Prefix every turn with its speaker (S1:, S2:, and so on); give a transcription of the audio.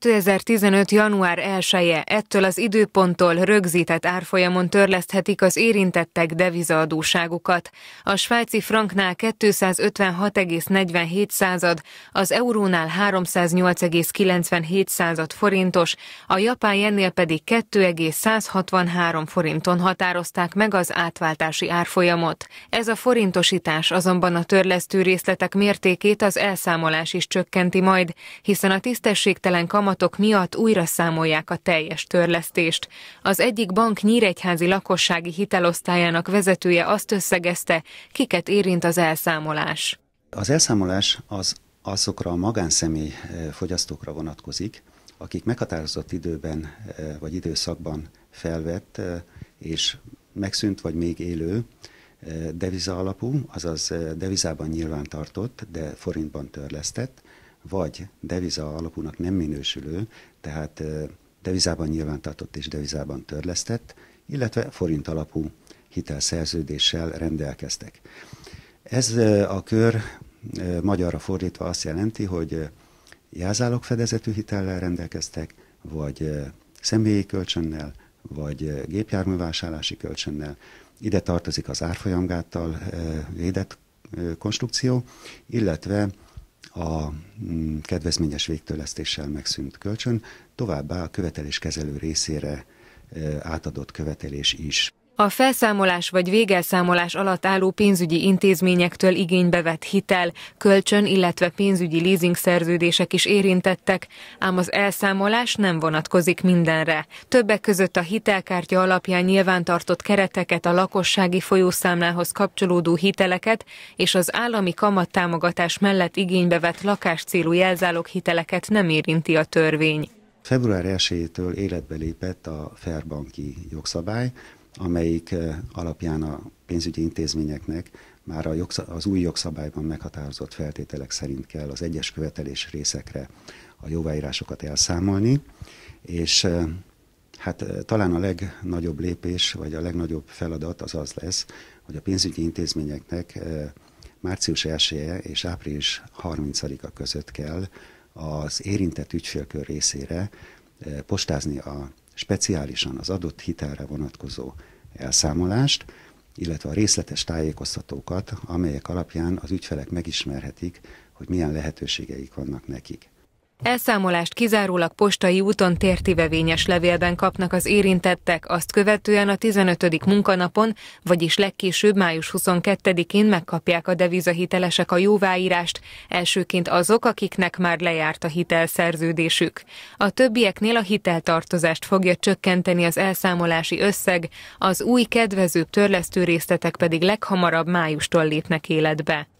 S1: 2015. január 1-e ettől az időponttól rögzített árfolyamon törleszthetik az érintettek devizaadóságukat. A svájci franknál 256,47 század, az eurónál 308,97 század forintos, a japán jennél pedig 2,163 forinton határozták meg az átváltási árfolyamot. Ez a forintosítás azonban a törlesztő részletek mértékét az elszámolás is csökkenti majd, hiszen a tisztességtelen kamatok miatt újra számolják a teljes törlesztést. Az egyik bank nyíregyházi lakossági hitelosztályának vezetője azt összegezte, kiket érint az elszámolás.
S2: Az elszámolás az azokra a magánszemély eh, fogyasztókra vonatkozik, akik meghatározott időben eh, vagy időszakban felvett eh, és megszűnt vagy még élő deviza alapú, azaz devizában nyilvántartott, de forintban törlesztett vagy deviza alapúnak nem minősülő, tehát devizában nyilvántartott és devizában törlesztett, illetve forint alapú hitelszerződéssel rendelkeztek. Ez a kör magyarra fordítva azt jelenti, hogy jázálok fedezetű hitellel rendelkeztek, vagy személyi kölcsönnel, vagy gépjárművásárlási kölcsönnel. Ide tartozik az árfolyamgáttal védett konstrukció, illetve a mm, kedvezményes végtőlesztéssel megszűnt kölcsön, továbbá a követeléskezelő részére e, átadott követelés is.
S1: A felszámolás vagy végelszámolás alatt álló pénzügyi intézményektől igénybe vett hitel, kölcsön, illetve pénzügyi leasing szerződések is érintettek, ám az elszámolás nem vonatkozik mindenre. Többek között a hitelkártya alapján nyilvántartott kereteket, a lakossági folyószámlához kapcsolódó hiteleket és az állami kamattámogatás mellett igénybe vett lakáscélú jelzálog hiteleket nem érinti a törvény.
S2: Február 1-től életbe lépett a Fairbanki jogszabály, amelyik eh, alapján a pénzügyi intézményeknek már a jogszab, az új jogszabályban meghatározott feltételek szerint kell az egyes követelés részekre a jóváírásokat elszámolni, és eh, hát eh, talán a legnagyobb lépés, vagy a legnagyobb feladat az az lesz, hogy a pénzügyi intézményeknek március 1 -e és április 30-a között kell az érintett ügyfélkör részére postázni a speciálisan az adott hitelre vonatkozó elszámolást, illetve a részletes tájékoztatókat, amelyek alapján az ügyfelek megismerhetik, hogy milyen lehetőségeik vannak nekik.
S1: Elszámolást kizárólag postai úton tértivevényes levélben kapnak az érintettek, azt követően a 15. munkanapon, vagyis legkésőbb május 22-én megkapják a devizahitelesek a jóváírást, elsőként azok, akiknek már lejárt a hitelszerződésük. A többieknél a hiteltartozást fogja csökkenteni az elszámolási összeg, az új kedvezőbb törlesztő részletek pedig leghamarabb májustól lépnek életbe.